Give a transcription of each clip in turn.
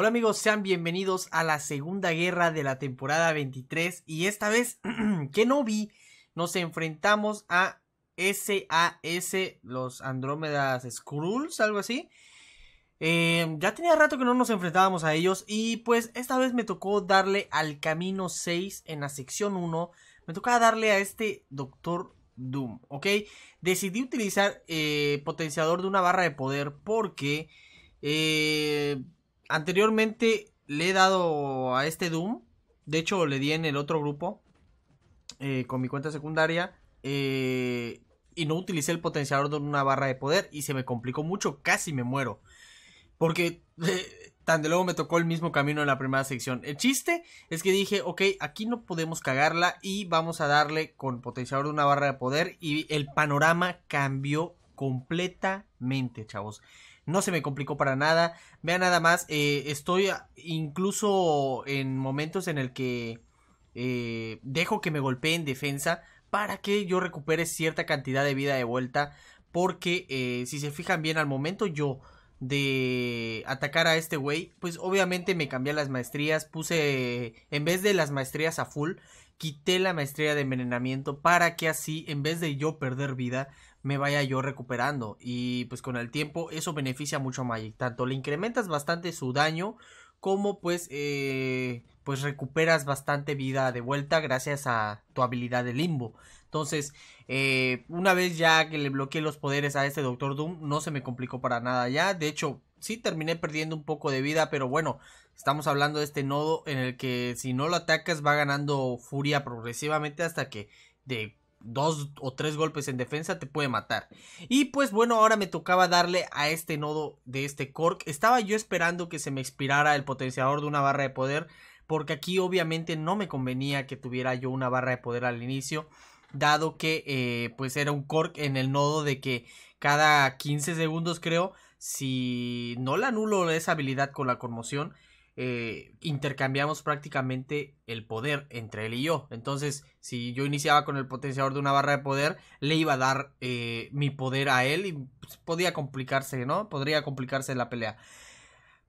Hola amigos, sean bienvenidos a la segunda guerra de la temporada 23 y esta vez que no vi nos enfrentamos a SAS, los Andrómedas Skrulls, algo así. Eh, ya tenía rato que no nos enfrentábamos a ellos y pues esta vez me tocó darle al camino 6 en la sección 1, me tocaba darle a este Doctor Doom, ¿ok? Decidí utilizar eh, potenciador de una barra de poder porque... Eh, anteriormente le he dado a este Doom. De hecho, le di en el otro grupo. Eh, con mi cuenta secundaria. Eh, y no utilicé el potenciador de una barra de poder. Y se me complicó mucho. Casi me muero. Porque eh, tan de luego me tocó el mismo camino en la primera sección. El chiste es que dije, ok, aquí no podemos cagarla. Y vamos a darle con potenciador de una barra de poder. Y el panorama cambió completamente, chavos no se me complicó para nada. Vean nada más, eh, estoy incluso en momentos en el que eh, dejo que me golpee en defensa para que yo recupere cierta cantidad de vida de vuelta. Porque eh, si se fijan bien al momento yo de atacar a este güey, pues obviamente me cambié las maestrías, puse en vez de las maestrías a full, quité la maestría de envenenamiento para que así en vez de yo perder vida, me vaya yo recuperando. Y pues con el tiempo eso beneficia mucho a Magic. Tanto le incrementas bastante su daño como pues, eh, pues recuperas bastante vida de vuelta gracias a tu habilidad de limbo. Entonces, eh, una vez ya que le bloqueé los poderes a este Doctor Doom, no se me complicó para nada ya. De hecho, sí terminé perdiendo un poco de vida, pero bueno, estamos hablando de este nodo en el que si no lo atacas va ganando furia progresivamente hasta que de dos o tres golpes en defensa te puede matar. Y pues bueno, ahora me tocaba darle a este nodo de este Cork. Estaba yo esperando que se me expirara el potenciador de una barra de poder. Porque aquí obviamente no me convenía que tuviera yo una barra de poder al inicio. Dado que eh, pues era un Cork en el nodo de que cada 15 segundos creo. Si no la anulo esa habilidad con la conmoción eh, intercambiamos prácticamente el poder entre él y yo. Entonces, si yo iniciaba con el potenciador de una barra de poder, le iba a dar eh, mi poder a él y pues, podía complicarse, ¿no? Podría complicarse la pelea.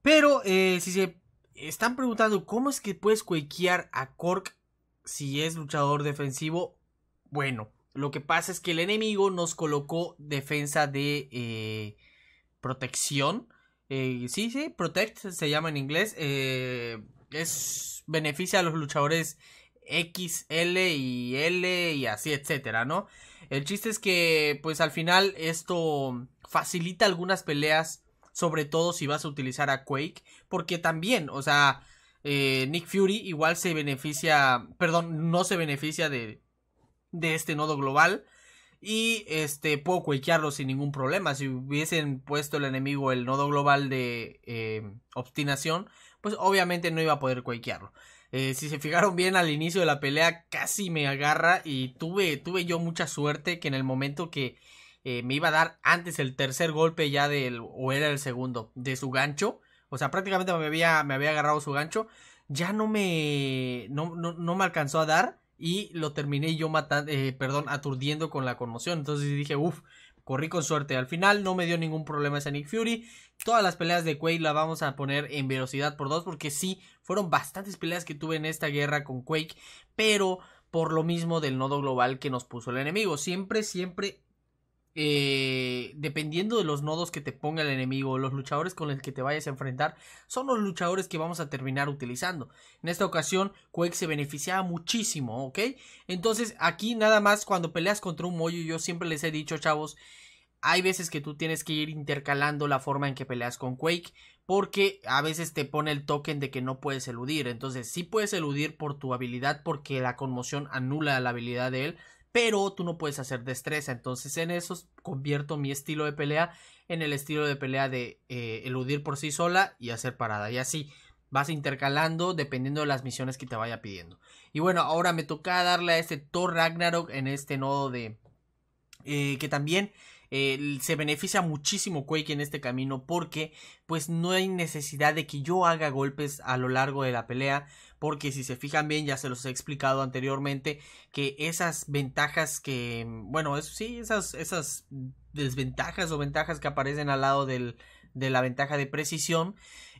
Pero, eh, si se están preguntando cómo es que puedes cuequear a Cork si es luchador defensivo, bueno, lo que pasa es que el enemigo nos colocó defensa de protección eh, sí, sí, Protect se llama en inglés. Eh, es beneficia a los luchadores X, L y L y así, etcétera, ¿no? El chiste es que, pues al final, esto facilita algunas peleas, sobre todo si vas a utilizar a Quake, porque también, o sea, eh, Nick Fury igual se beneficia, perdón, no se beneficia de, de este nodo global y este puedo cuequearlo sin ningún problema. Si hubiesen puesto el enemigo el nodo global de eh, obstinación, pues obviamente no iba a poder cuequearlo. Eh, si se fijaron bien al inicio de la pelea, casi me agarra y tuve, tuve yo mucha suerte que en el momento que eh, me iba a dar antes el tercer golpe ya del, o era el segundo, de su gancho, o sea, prácticamente me había, me había agarrado su gancho, ya no me, no me alcanzó a dar y lo terminé yo matando, eh, perdón, aturdiendo con la conmoción. Entonces dije, uff, corrí con suerte. Al final no me dio ningún problema ese Nick Fury. Todas las peleas de Quake la vamos a poner en velocidad por dos porque sí, fueron bastantes peleas que tuve en esta guerra con Quake, pero por lo mismo del nodo global que nos puso el enemigo. Siempre, siempre eh, dependiendo de los nodos que te ponga el enemigo, los luchadores con los que te vayas a enfrentar, son los luchadores que vamos a terminar utilizando. En esta ocasión, Quake se beneficiaba muchísimo, ¿ok? Entonces, aquí nada más cuando peleas contra un Moyo, yo siempre les he dicho, chavos, hay veces que tú tienes que ir intercalando la forma en que peleas con Quake, porque a veces te pone el token de que no puedes eludir. Entonces, sí puedes eludir por tu habilidad, porque la conmoción anula la habilidad de él pero tú no puedes hacer destreza. Entonces en eso convierto mi estilo de pelea en el estilo de pelea de eh, eludir por sí sola y hacer parada. Y así vas intercalando dependiendo de las misiones que te vaya pidiendo. Y bueno, ahora me toca darle a este Thor Ragnarok en este nodo de... Eh, que también eh, se beneficia muchísimo Quake en este camino porque pues no hay necesidad de que yo haga golpes a lo largo de la pelea porque si se fijan bien, ya se los he explicado anteriormente, que esas ventajas que, mm, bueno, eso sí, esas, esas desventajas o ventajas que aparecen al lado de la ventaja de precisión,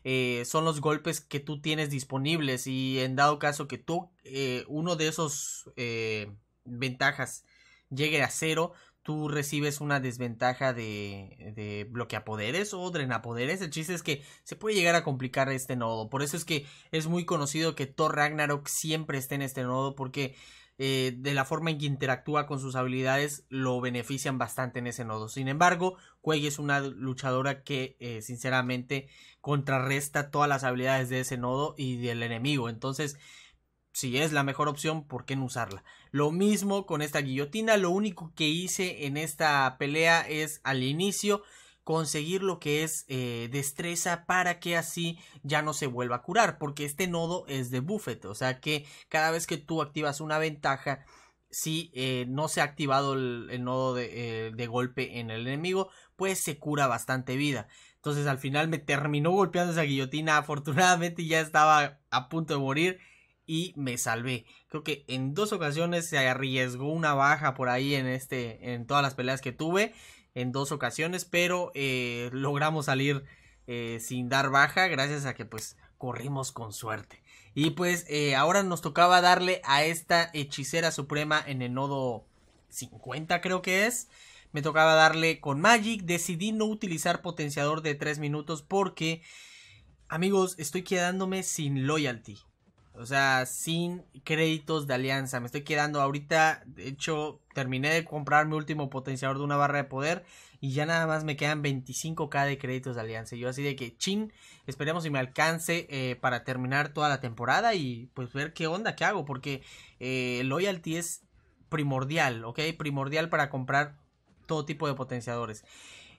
eh, son los golpes que tú tienes disponibles y en dado caso que tú, eh, uno de esos eh, ventajas llegue a cero, tú recibes una desventaja de, de bloqueapoderes o drenapoderes. El chiste es que se puede llegar a complicar este nodo. Por eso es que es muy conocido que Thor Ragnarok siempre esté en este nodo porque eh, de la forma en que interactúa con sus habilidades lo benefician bastante en ese nodo. Sin embargo, Quay es una luchadora que eh, sinceramente contrarresta todas las habilidades de ese nodo y del enemigo. Entonces si es la mejor opción, ¿por qué no usarla? Lo mismo con esta guillotina, lo único que hice en esta pelea es al inicio conseguir lo que es eh, destreza para que así ya no se vuelva a curar, porque este nodo es de Buffet, o sea que cada vez que tú activas una ventaja, si eh, no se ha activado el, nodo de, eh, de golpe en el enemigo, pues se cura bastante vida. Entonces al final me terminó golpeando esa guillotina, afortunadamente ya estaba a punto de morir y me salvé. Creo que en dos ocasiones se arriesgó una baja por ahí en este, en todas las peleas que tuve, en dos ocasiones, pero eh, logramos salir eh, sin dar baja, gracias a que pues corrimos con suerte. Y pues eh, ahora nos tocaba darle a esta hechicera suprema en el nodo 50 creo que es. Me tocaba darle con Magic. Decidí no utilizar potenciador de 3 minutos porque, amigos, estoy quedándome sin loyalty. O sea, sin créditos de alianza. Me estoy quedando ahorita. De hecho, terminé de comprar mi último potenciador de una barra de poder. Y ya nada más me quedan 25k de créditos de alianza. Yo así de que chin. Esperemos si me alcance eh, para terminar toda la temporada. Y pues ver qué onda, qué hago. Porque eh, el loyalty es primordial, ¿ok? Primordial para comprar todo tipo de potenciadores.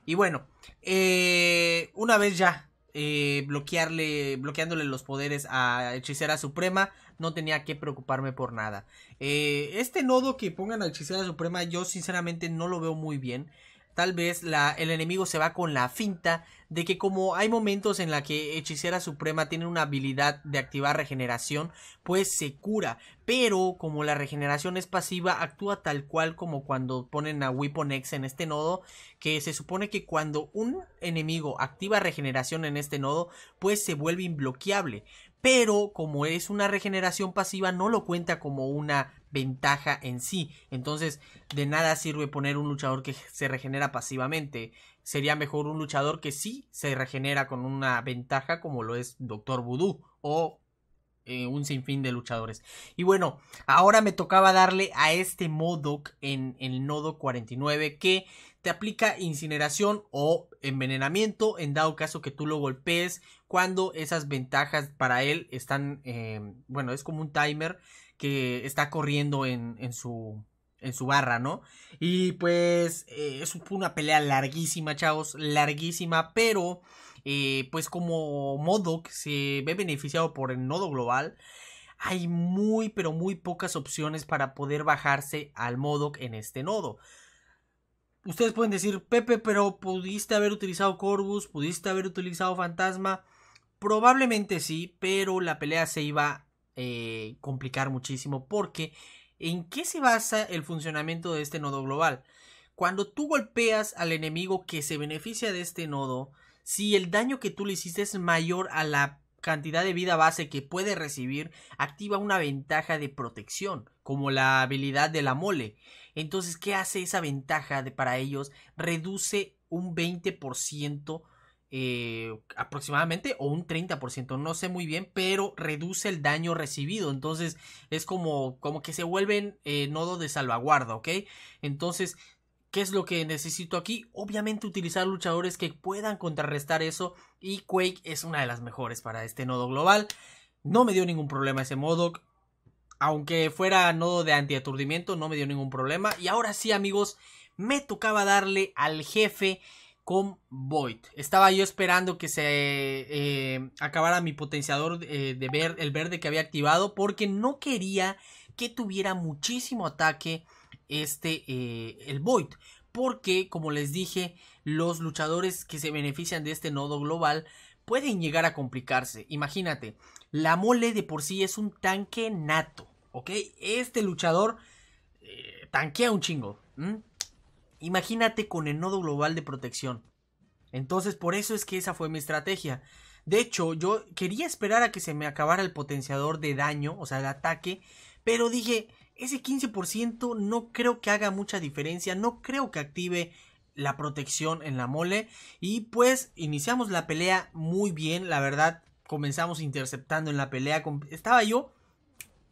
Y bueno, eh, una vez ya eh, bloquearle, bloqueándole los poderes a Hechicera Suprema, no tenía que preocuparme por nada. Eh, este nodo que pongan a Hechicera Suprema, yo sinceramente no lo veo muy bien. Tal vez el enemigo se va con la finta de que como hay momentos en la que Hechicera Suprema tiene una habilidad de activar regeneración, pues se cura. Pero como la regeneración es pasiva, actúa tal cual como cuando ponen a Weapon X en este nodo, que se supone que cuando un enemigo activa regeneración en este nodo, pues se vuelve imbloqueable pero como es una regeneración pasiva no lo cuenta como una ventaja en sí. Entonces, de nada sirve poner un luchador que se regenera pasivamente. Sería mejor un luchador que sí se regenera con una ventaja como lo es Doctor Voodoo o eh, un sinfín de luchadores. Y bueno, ahora me tocaba darle a este Modoc en el nodo 49 que te aplica incineración o envenenamiento en dado caso que tú lo golpees cuando esas ventajas para él están, eh, bueno, es como un timer que está corriendo en, su en su barra, ¿no? Y pues eh, es una pelea larguísima, chavos, larguísima, pero eh, pues como Modok se ve beneficiado por el nodo global, hay muy pero muy pocas opciones para poder bajarse al Modok en este nodo. Ustedes pueden decir, Pepe, pero pudiste haber utilizado Corvus, pudiste haber utilizado Fantasma. Probablemente sí, pero la pelea se iba eh, complicar muchísimo porque ¿en qué se basa el funcionamiento de este nodo global? Cuando tú golpeas al enemigo que se beneficia de este nodo, si el daño que tú le hiciste es mayor a la cantidad de vida base que puede recibir, activa una ventaja de protección, como la habilidad de la mole. Entonces, ¿qué hace esa ventaja de, para ellos? Reduce un 20% eh, aproximadamente o un 30%, no sé muy bien, pero reduce el daño recibido. Entonces es como, como que se vuelven eh, nodo de salvaguarda, ¿ok? Entonces, ¿qué es lo que necesito aquí? Obviamente utilizar luchadores que puedan contrarrestar eso y Quake es una de las mejores para este nodo global. No me dio ningún problema ese Modoc. Aunque fuera nodo de antiaturdimiento, no me dio ningún problema. Y ahora sí, amigos, me tocaba darle al jefe con Void. Estaba yo esperando que se eh, acabara mi potenciador eh, de ver el verde que había activado porque no quería que tuviera muchísimo ataque este eh, el Void. Porque, como les dije, los luchadores que se benefician de este nodo global pueden llegar a complicarse. Imagínate, la mole de por sí es un tanque nato, ¿ok? Este luchador tanquea un chingo. Imagínate con el nodo global de protección. Entonces, por eso es que esa fue mi estrategia. De hecho, yo quería esperar a que se me acabara el potenciador de daño, o sea, de ataque, pero dije, ese 15% no creo que haga mucha diferencia, no creo que active la protección en la mole. Y pues iniciamos la pelea muy bien, la verdad, comenzamos interceptando en la pelea. Estaba yo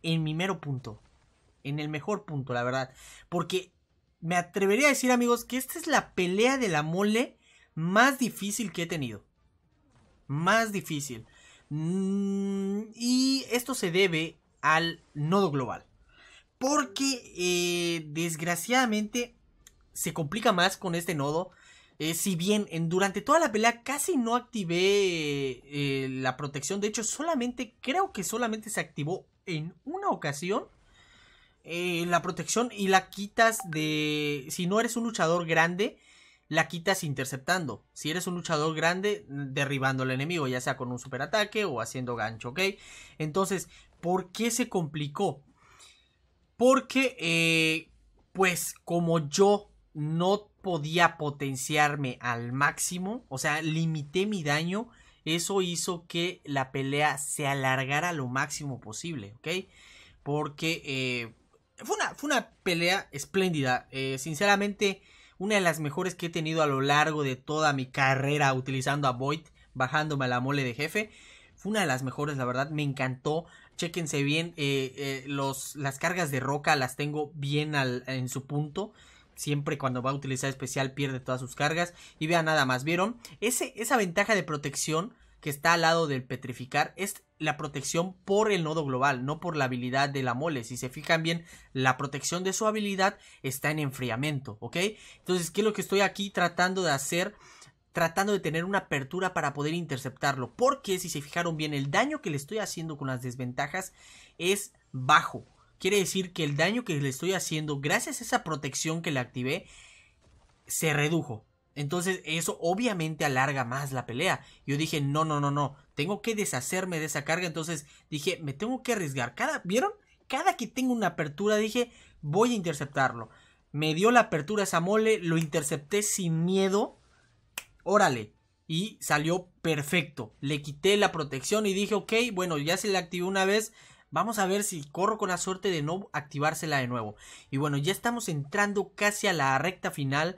en mi mero punto, en el mejor punto, la verdad, porque me atrevería a decir, amigos, que esta es la pelea de la mole más difícil que he tenido. Más difícil. Mm, y esto se debe al nodo global. Porque eh, desgraciadamente se complica más con este nodo. Eh, si bien en, durante toda la pelea casi no activé eh, la protección. De hecho, solamente creo que solamente se activó en una ocasión. Eh, la protección y la quitas de... Si no eres un luchador grande, la quitas interceptando. Si eres un luchador grande, derribando al enemigo, ya sea con un superataque o haciendo gancho, ¿ok? Entonces, ¿por qué se complicó? Porque, eh, pues como yo no podía potenciarme al máximo, o sea, limité mi daño, eso hizo que la pelea se alargara lo máximo posible, ¿ok? Porque, eh, fue una, pelea espléndida. Eh, sinceramente, una de las mejores que he tenido a lo largo de toda mi carrera utilizando a Void, bajándome a la mole de jefe. Fue una de las mejores, la verdad, me encantó. Chéquense bien, eh, eh, los, las cargas de roca las tengo bien en su punto. Siempre cuando va a utilizar especial pierde todas sus cargas. Y vean nada más, ¿vieron? Ese, esa ventaja de protección que está al lado del petrificar es la protección por el nodo global, no por la habilidad de la mole. Si se fijan bien, la protección de su habilidad está en enfriamiento, ¿ok? Entonces, ¿qué es lo que estoy aquí tratando de hacer? Tratando de tener una apertura para poder interceptarlo. Porque si se fijaron bien, el daño que le estoy haciendo con las desventajas es bajo. Quiere decir que el daño que le estoy haciendo, gracias a esa protección que le activé, se redujo. Entonces eso obviamente alarga más la pelea. Yo dije, no, no, no, no, tengo que deshacerme de esa carga. Entonces dije, me tengo que arriesgar. Cada, ¿Vieron? Cada que tengo una apertura dije, voy a interceptarlo. Me dio la apertura esa mole, lo intercepté sin miedo. Órale. Y salió perfecto. Le quité la protección y dije, ok, bueno, ya se la activé una vez. Vamos a ver si corro con la suerte de no activársela de nuevo. Y bueno, ya estamos entrando casi a la recta final.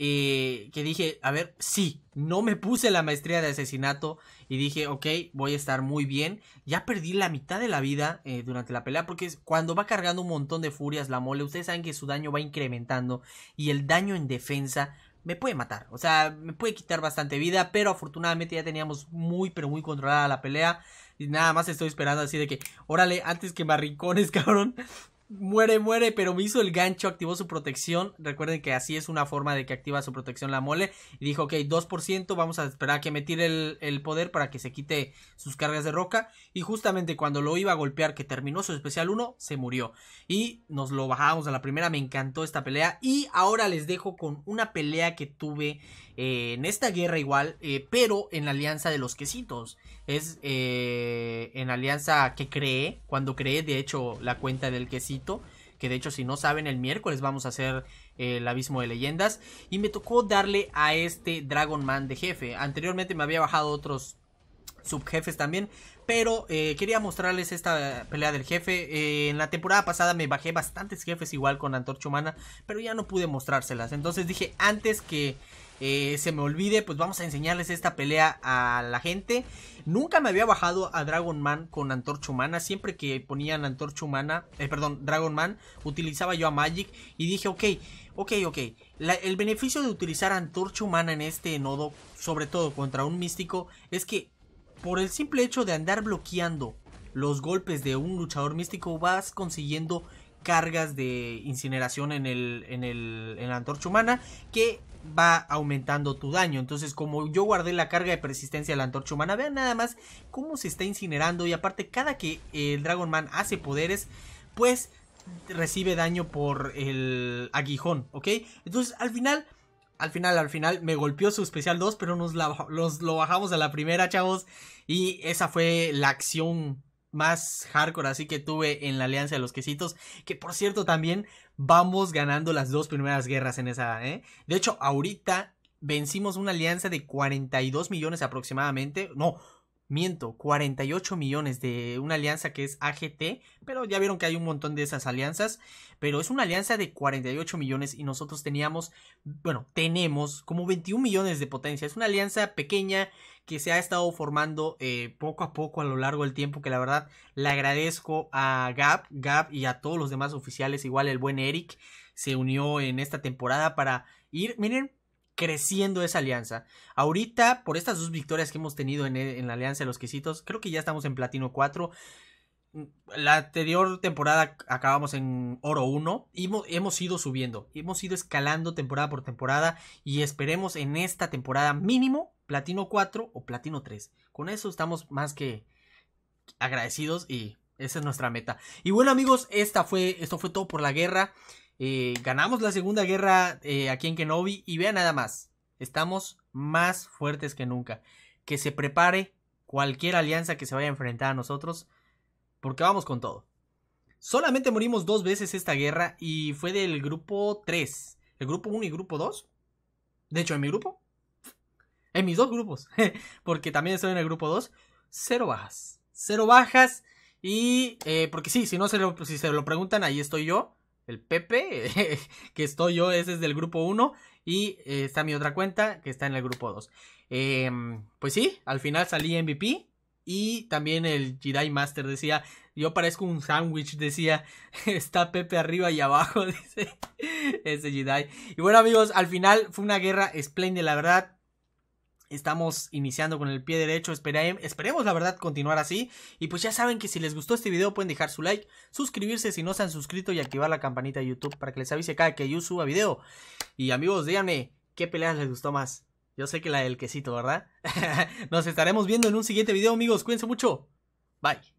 Eh, que dije, a ver, sí, no me puse la maestría de asesinato y dije, ok, voy a estar muy bien. Ya perdí la mitad de la vida eh, durante la pelea porque cuando va cargando un montón de furias la mole, ustedes saben que su daño va incrementando y el daño en defensa me puede matar. O sea, me puede quitar bastante vida. Pero afortunadamente ya teníamos muy, pero muy controlada la pelea. Y nada más estoy esperando así de que, órale, antes que marricones, cabrón muere, muere, pero me hizo el gancho, activó su protección. Recuerden que así es una forma de que activa su protección la mole. Y dijo, ok, 2%, vamos a esperar a que me tire el, poder para que se quite sus cargas de roca. Y justamente cuando lo iba a golpear, que terminó su especial 1, se murió. Y nos lo bajamos a la primera, me encantó esta pelea. Y ahora les dejo con una pelea que tuve eh, en esta guerra igual, eh, pero en la alianza de los quesitos es eh, en alianza que cree, cuando cree, de hecho, la cuenta del quesito, que de hecho si no saben el miércoles vamos a hacer eh, el abismo de leyendas, y me tocó darle a este Dragon Man de jefe, anteriormente me había bajado otros subjefes también, pero eh, quería mostrarles esta pelea del jefe. Eh, en la temporada pasada me bajé bastantes jefes igual con Antorcha Humana, pero ya no pude mostrárselas. Entonces dije, antes que eh, se me olvide, pues vamos a enseñarles esta pelea a la gente. Nunca me había bajado a Dragon Man con Antorcha Humana. Siempre que ponían Antorcha Humana, perdón, Dragon Man, utilizaba yo a Magic y dije, ok, ok, ok. el beneficio de utilizar Antorcha Humana en este nodo, sobre todo contra un místico, es que por el simple hecho de andar bloqueando los golpes de un luchador místico vas consiguiendo cargas de incineración en, el, el, la antorcha humana que va aumentando tu daño. Entonces, como yo guardé la carga de persistencia de la antorcha humana, vean nada más cómo se está incinerando. Y aparte, cada que el Dragon Man hace poderes, pues recibe daño por el aguijón, ¿ok? Entonces, al final al final, al final, me golpeó su especial 2, pero nos, lo bajamos a la primera, chavos. Y esa fue la acción más hardcore así que tuve en la Alianza de los Quesitos. Que por cierto, también vamos ganando las dos primeras guerras en esa, ¿eh? De hecho, ahorita vencimos una alianza de 42 millones aproximadamente. No, miento, 48 millones de una alianza que es AGT, pero ya vieron que hay un montón de esas alianzas, pero es una alianza de 48 millones y nosotros teníamos, bueno, tenemos como 21 millones de potencia, es una alianza pequeña que se ha estado formando eh, poco a poco a lo largo del tiempo, que la verdad le agradezco a Gab, Gab y a todos los demás oficiales, igual el buen Eric se unió en esta temporada para ir, miren, creciendo esa alianza. Ahorita, por estas dos victorias que hemos tenido en, e, la alianza de los quesitos, creo que ya estamos en platino 4. La anterior temporada acabamos en oro 1 y hemos, ido subiendo, hemos ido escalando temporada por temporada y esperemos en esta temporada mínimo platino 4 o platino 3. Con eso estamos más que agradecidos y esa es nuestra meta. Y bueno amigos, esta fue, esto fue todo por la guerra. Eh, ganamos la Segunda Guerra eh, aquí en Kenobi y vean nada más, estamos más fuertes que nunca. Que se prepare cualquier alianza que se vaya a enfrentar a nosotros, porque vamos con todo. Solamente morimos dos veces esta guerra y fue del grupo 3, el grupo 1 y grupo 2. De hecho, en mi grupo, en mis dos grupos, porque también estoy en el grupo 2, cero bajas. Cero bajas y, eh, porque sí, si no si se lo preguntan, ahí estoy yo el Pepe, que estoy yo, ese es del grupo 1, y eh, está mi otra cuenta, que está en el grupo 2. Em, pues sí, al final salí MVP, y también el Jedi Master decía, yo parezco un sándwich, decía, está Pepe arriba y abajo, dice ese Jedi. Y bueno amigos, al final fue una guerra espléndida, la verdad, Estamos iniciando con el pie derecho, esperemos la verdad continuar así. Y pues ya saben que si les gustó este video pueden dejar su like, suscribirse si no se han suscrito y activar la campanita de YouTube para que les avise cada que yo suba video. Y amigos, díganme, ¿qué peleas les gustó más? Yo sé que la del quesito, ¿verdad? Nos estaremos viendo en un siguiente video, amigos. Cuídense mucho. Bye.